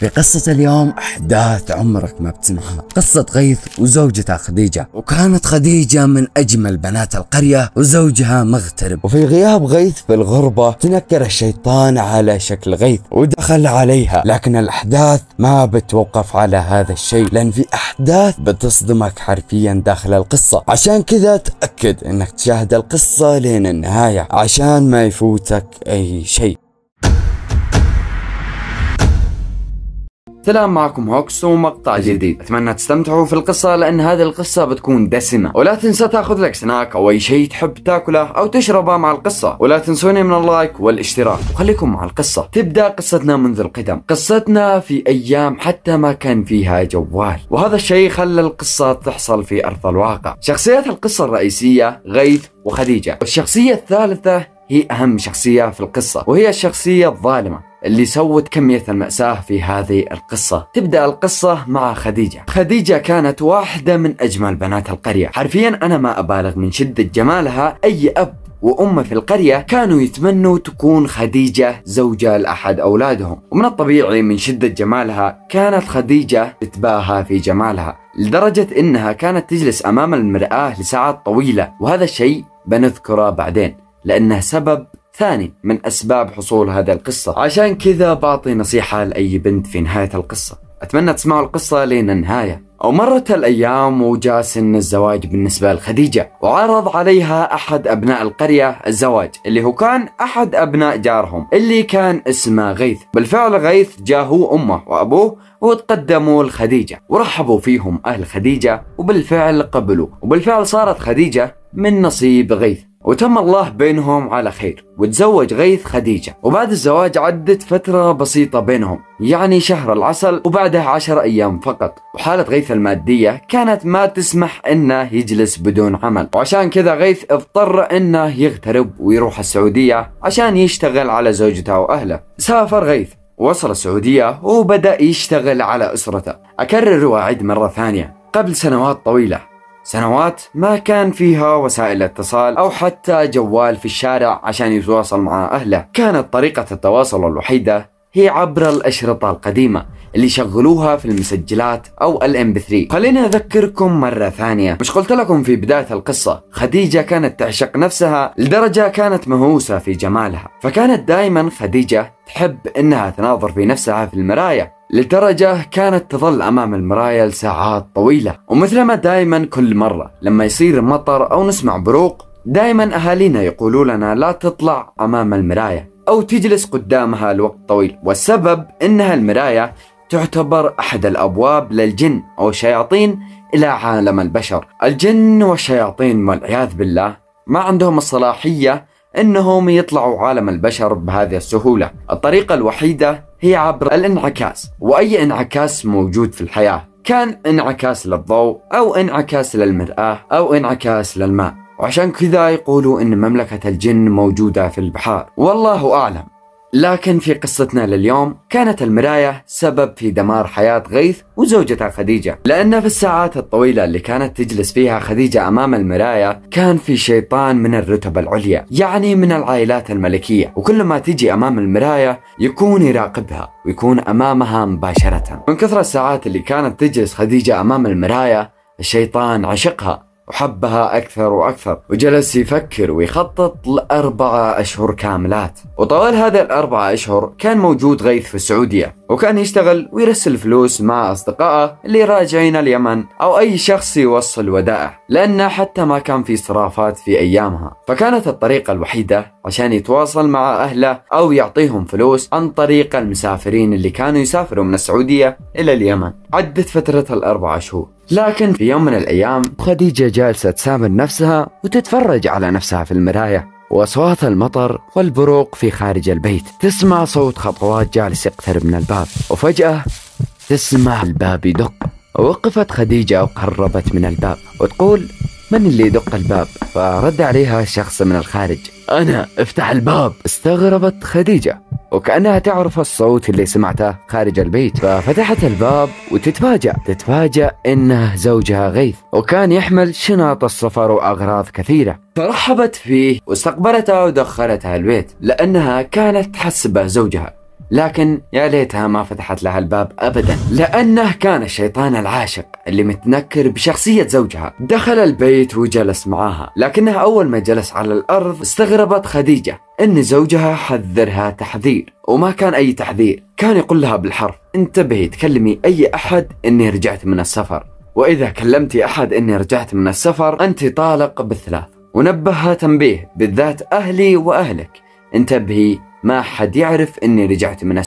في قصة اليوم أحداث عمرك ما بتسمعها قصة غيث وزوجتها خديجة وكانت خديجة من أجمل بنات القرية وزوجها مغترب وفي غياب غيث في الغربة تنكر الشيطان على شكل غيث ودخل عليها لكن الأحداث ما بتوقف على هذا الشيء لأن في أحداث بتصدمك حرفيا داخل القصة عشان كذا تأكد أنك تشاهد القصة لين النهاية عشان ما يفوتك أي شيء سلام معكم هوكس ومقطع جديد اتمنى تستمتعوا في القصة لان هذه القصة بتكون دسمة ولا تنسى تاخذ لك سناك او اي شيء تحب تاكله او تشربه مع القصة ولا تنسوني من اللايك والاشتراك وخليكم مع القصة تبدأ قصتنا منذ القدم قصتنا في ايام حتى ما كان فيها جوال وهذا الشيء خلى القصة تحصل في ارض الواقع شخصيات القصة الرئيسية غيث وخديجة والشخصية الثالثة هي أهم شخصية في القصة وهي الشخصية الظالمة اللي سوت كمية المأساة في هذه القصة تبدأ القصة مع خديجة خديجة كانت واحدة من أجمل بنات القرية حرفيا أنا ما أبالغ من شدة جمالها أي أب وأمه في القرية كانوا يتمنوا تكون خديجة زوجة لأحد أولادهم ومن الطبيعي من شدة جمالها كانت خديجة تتباهى في جمالها لدرجة إنها كانت تجلس أمام المرآة لساعات طويلة وهذا الشيء بنذكره بعدين لأنه سبب ثاني من أسباب حصول هذا القصة عشان كذا بعطي نصيحة لأي بنت في نهاية القصة أتمنى تسمعوا القصة لين النهاية أو مرت الأيام وجاء سن الزواج بالنسبة لخديجة وعرض عليها أحد أبناء القرية الزواج اللي هو كان أحد أبناء جارهم اللي كان اسمه غيث بالفعل غيث جاء أمه وأبوه وتقدموا لخديجة ورحبوا فيهم أهل خديجة وبالفعل قبلوا وبالفعل صارت خديجة من نصيب غيث وتم الله بينهم على خير وتزوج غيث خديجة وبعد الزواج عدت فترة بسيطة بينهم يعني شهر العسل وبعدها عشر أيام فقط وحالة غيث المادية كانت ما تسمح أنه يجلس بدون عمل وعشان كذا غيث اضطر أنه يغترب ويروح السعودية عشان يشتغل على زوجته وأهله سافر غيث وصل السعودية وبدأ يشتغل على أسرته أكرر وأعد مرة ثانية قبل سنوات طويلة سنوات ما كان فيها وسائل اتصال أو حتى جوال في الشارع عشان يتواصل مع أهله كانت طريقة التواصل الوحيدة هي عبر الأشرطة القديمة اللي شغلوها في المسجلات أو الام بي 3 خليني أذكركم مرة ثانية مش قلت لكم في بداية القصة خديجة كانت تعشق نفسها لدرجة كانت مهووسة في جمالها فكانت دائما خديجة تحب أنها تناظر في نفسها في المراية لدرجة كانت تظل أمام المراية لساعات طويلة ومثلما دايما كل مرة لما يصير مطر أو نسمع بروق دايما أهالينا يقولوا لنا لا تطلع أمام المراية أو تجلس قدامها لوقت طويل والسبب إنها المراية تعتبر أحد الأبواب للجن أو الشياطين إلى عالم البشر الجن والشياطين والعياذ بالله ما عندهم الصلاحية انهم يطلعوا عالم البشر بهذه السهولة الطريقة الوحيدة هي عبر الانعكاس وأي انعكاس موجود في الحياة كان انعكاس للضوء أو انعكاس للمرآة أو انعكاس للماء وعشان كذا يقولوا أن مملكة الجن موجودة في البحار والله أعلم لكن في قصتنا لليوم كانت المراية سبب في دمار حياة غيث وزوجته خديجة لأن في الساعات الطويلة اللي كانت تجلس فيها خديجة أمام المراية كان في شيطان من الرتب العليا يعني من العائلات الملكية وكل ما تجي أمام المراية يكون يراقبها ويكون أمامها مباشرة من كثر الساعات اللي كانت تجلس خديجة أمام المراية الشيطان عشقها وحبها أكثر وأكثر وجلس يفكر ويخطط لأربعة أشهر كاملات وطوال هذه الأربعة أشهر كان موجود غيث في السعودية وكان يشتغل ويرسل فلوس مع أصدقائه اللي راجعين اليمن أو أي شخص يوصل ودائع لأنه حتى ما كان في صرافات في أيامها فكانت الطريقة الوحيدة عشان يتواصل مع أهله أو يعطيهم فلوس عن طريق المسافرين اللي كانوا يسافروا من السعودية إلى اليمن عدت فترة الأربع شهور لكن في يوم من الأيام خديجة جالسة تسامر نفسها وتتفرج على نفسها في المراية وأصوات المطر والبروق في خارج البيت تسمع صوت خطوات جالس يقترب من الباب وفجأة تسمع الباب يدق وقفت خديجة وقربت من الباب وتقول من اللي يدق الباب فرد عليها شخص من الخارج أنا افتح الباب استغربت خديجة وكأنها تعرف الصوت اللي سمعته خارج البيت ففتحت الباب وتتفاجأ تتفاجأ إنه زوجها غيث وكان يحمل شنط السفر وأغراض كثيرة فرحبت فيه واستقبلته ودخلته البيت لأنها كانت تحسبه زوجها لكن يا ليتها ما فتحت لها الباب ابدا لانه كان الشيطان العاشق اللي متنكر بشخصيه زوجها دخل البيت وجلس معاها لكنها اول ما جلس على الارض استغربت خديجه ان زوجها حذرها تحذير وما كان اي تحذير كان يقول لها بالحرف انتبهي تكلمي اي احد اني رجعت من السفر واذا كلمتي احد اني رجعت من السفر انت طالق بالثلاث ونبهها تنبيه بالذات اهلي واهلك انتبهي ما حد يعرف اني رجعت من